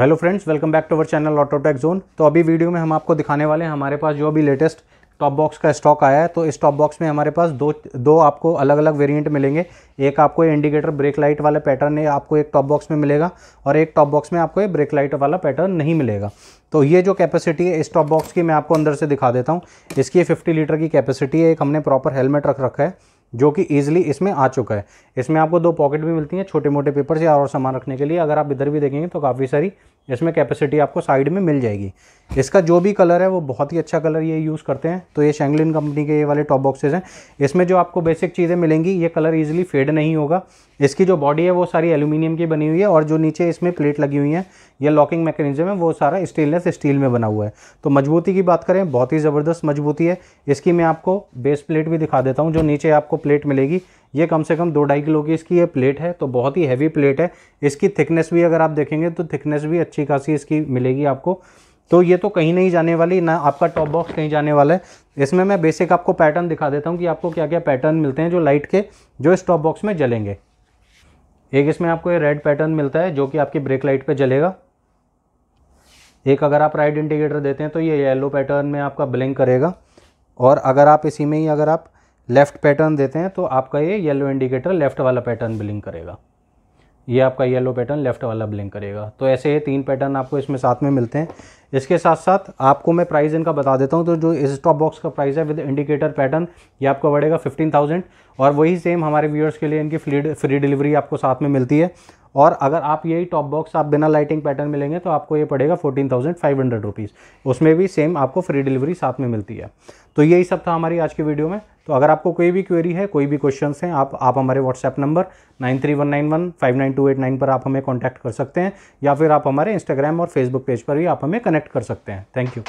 hello friends welcome back to our channel Autotech Zone तो अभी video में हम आपको दिखाने वाले हैं हमारे पास जो अभी लेटेस्ट टॉप बॉक्स का स्टॉक आया है तो इस टॉप बॉक्स में हमारे पास दो दो आपको अलग अलग वेरिएंट मिलेंगे एक आपको इंडिकेटर ब्रेक लाइट वाला पैटर्न आपको एक टॉप बॉक्स में मिलेगा और एक टॉप बॉक्स में आपको ये ब्रेक लाइट वाला पैटर्न नहीं मिलेगा तो ये जो कैपेसिटी है इस टॉप बॉक्स की मैं आपको अंदर से दिखा देता हूँ इसकी फिफ्टी लीटर की कैपेसिटी है एक हमने प्रॉपर हेलमेट रख रखा है जो कि ईजिली इसमें आ चुका है इसमें आपको दो पॉकेट भी मिलती हैं छोटे मोटे पेपर्स या और सामान रखने के लिए अगर आप इधर भी देखेंगे तो काफ़ी सारी इसमें कैपेसिटी आपको साइड में मिल जाएगी इसका जो भी कलर है वो बहुत ही अच्छा कलर ये यूज़ करते हैं तो ये शेंगलिन कंपनी के ये वाले टॉप बॉक्सेज हैं इसमें जो आपको बेसिक चीज़ें मिलेंगी ये कलर इजीली फेड नहीं होगा इसकी जो बॉडी है वो सारी एल्यूमिनियम की बनी हुई है और जो नीचे इसमें प्लेट लगी हुई है ये लॉकिंग मैकेनिज्म है वो सारा स्टेनलेस स्टील में बना हुआ है तो मजबूती की बात करें बहुत ही ज़बरदस्त मजबूती है इसकी मैं आपको बेस प्लेट भी दिखा देता हूँ जो नीचे आपको प्लेट मिलेगी ये कम से कम दो ढाई किलो की इसकी ये प्लेट है तो बहुत ही हैवी प्लेट है इसकी थिकनेस भी अगर आप देखेंगे तो थिकनेस भी अच्छी खासी इसकी मिलेगी आपको तो ये तो कहीं नहीं जाने वाली ना आपका टॉप बॉक्स कहीं जाने वाला है इसमें मैं बेसिक आपको पैटर्न दिखा देता हूँ कि आपको क्या क्या पैटर्न मिलते हैं जो लाइट के जो इस टॉप बॉक्स में जलेंगे एक इसमें आपको ये रेड पैटर्न मिलता है जो कि आपकी ब्रेक लाइट पे जलेगा एक अगर आप राइट इंडिकेटर देते हैं तो ये येलो पैटर्न में आपका ब्लिंक करेगा और अगर आप इसी में ही अगर आप लेफ़्ट पैटर्न देते हैं तो आपका ये येलो इंडिकेटर लेफ़्ट वाला पैटर्न ब्लिंक करेगा ये आपका येलो पैटर्न लेफ्ट वाला ब्लिंक करेगा तो ऐसे तीन पैटर्न आपको इसमें साथ में मिलते हैं इसके साथ साथ आपको मैं प्राइस इनका बता देता हूँ तो जो इस स्टॉप बॉक्स का प्राइस है विद इंडिकेटर पैटर्न ये आपको बढ़ेगा फिफ्टीन थाउजेंड और वही सेम हमारे व्यूअर्स के लिए इनकी फ्री फ्री डिलीवरी आपको साथ में मिलती है और अगर आप यही टॉप बॉक्स आप बिना लाइटिंग पैटर्न मिलेंगे तो आपको ये पड़ेगा fourteen thousand five hundred rupees उसमें भी सेम आपको फ्री डिलीवरी साथ में मिलती है तो यही सब था हमारी आज की वीडियो में तो अगर आपको कोई भी क्वेरी है कोई भी क्वेश्चन हैं आप आप हमारे WhatsApp number nine three one nine one five nine two eight nine पर आप हमें कॉन्टैक्ट कर सकते हैं या फिर आप हमारे इंस्टाग्राम और फेसबुक पेज पर भी आप हमें कनेक्ट कर सकते हैं थैंक यू